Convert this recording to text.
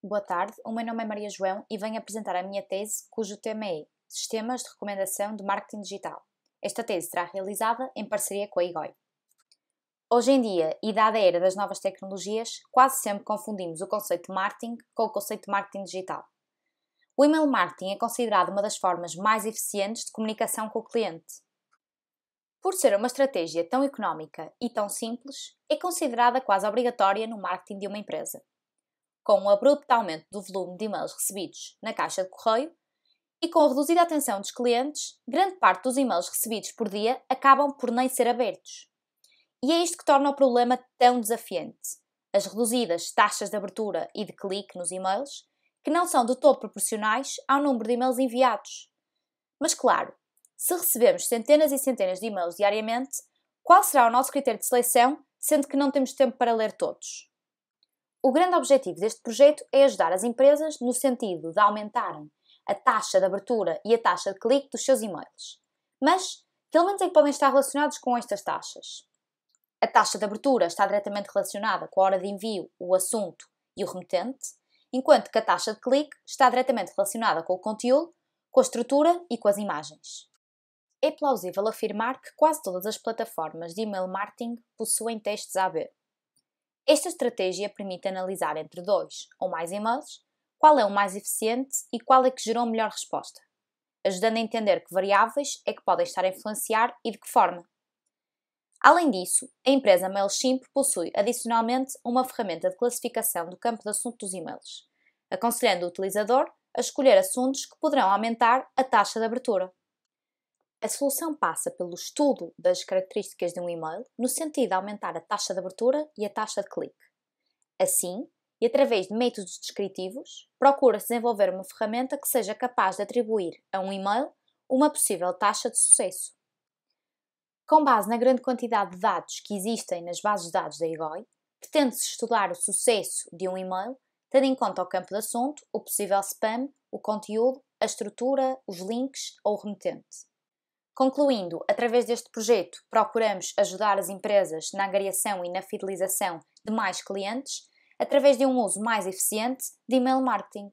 Boa tarde, o meu nome é Maria João e venho apresentar a minha tese, cujo tema é Sistemas de Recomendação de Marketing Digital. Esta tese será realizada em parceria com a IGOI. Hoje em dia, e dada a era das novas tecnologias, quase sempre confundimos o conceito de marketing com o conceito de marketing digital. O email marketing é considerado uma das formas mais eficientes de comunicação com o cliente. Por ser uma estratégia tão económica e tão simples, é considerada quase obrigatória no marketing de uma empresa com um abrupto aumento do volume de e-mails recebidos na caixa de correio e com a reduzida atenção dos clientes, grande parte dos e-mails recebidos por dia acabam por nem ser abertos. E é isto que torna o problema tão desafiante. As reduzidas taxas de abertura e de clique nos e-mails, que não são de todo proporcionais ao número de e-mails enviados. Mas claro, se recebemos centenas e centenas de e-mails diariamente, qual será o nosso critério de seleção, sendo que não temos tempo para ler todos? O grande objetivo deste projeto é ajudar as empresas no sentido de aumentarem a taxa de abertura e a taxa de clique dos seus e-mails. Mas que menos é que podem estar relacionados com estas taxas? A taxa de abertura está diretamente relacionada com a hora de envio, o assunto e o remetente, enquanto que a taxa de clique está diretamente relacionada com o conteúdo, com a estrutura e com as imagens. É plausível afirmar que quase todas as plataformas de email marketing possuem testes AB, esta estratégia permite analisar entre dois ou mais e-mails qual é o mais eficiente e qual é que gerou melhor resposta, ajudando a entender que variáveis é que podem estar a influenciar e de que forma. Além disso, a empresa MailChimp possui adicionalmente uma ferramenta de classificação do campo de assunto dos e-mails, aconselhando o utilizador a escolher assuntos que poderão aumentar a taxa de abertura. A solução passa pelo estudo das características de um e-mail no sentido de aumentar a taxa de abertura e a taxa de clique. Assim, e através de métodos descritivos, procura-se desenvolver uma ferramenta que seja capaz de atribuir a um e-mail uma possível taxa de sucesso. Com base na grande quantidade de dados que existem nas bases de dados da EGOI, pretende-se estudar o sucesso de um e-mail, tendo em conta o campo de assunto, o possível spam, o conteúdo, a estrutura, os links ou o remetente. Concluindo, através deste projeto, procuramos ajudar as empresas na angariação e na fidelização de mais clientes através de um uso mais eficiente de email marketing.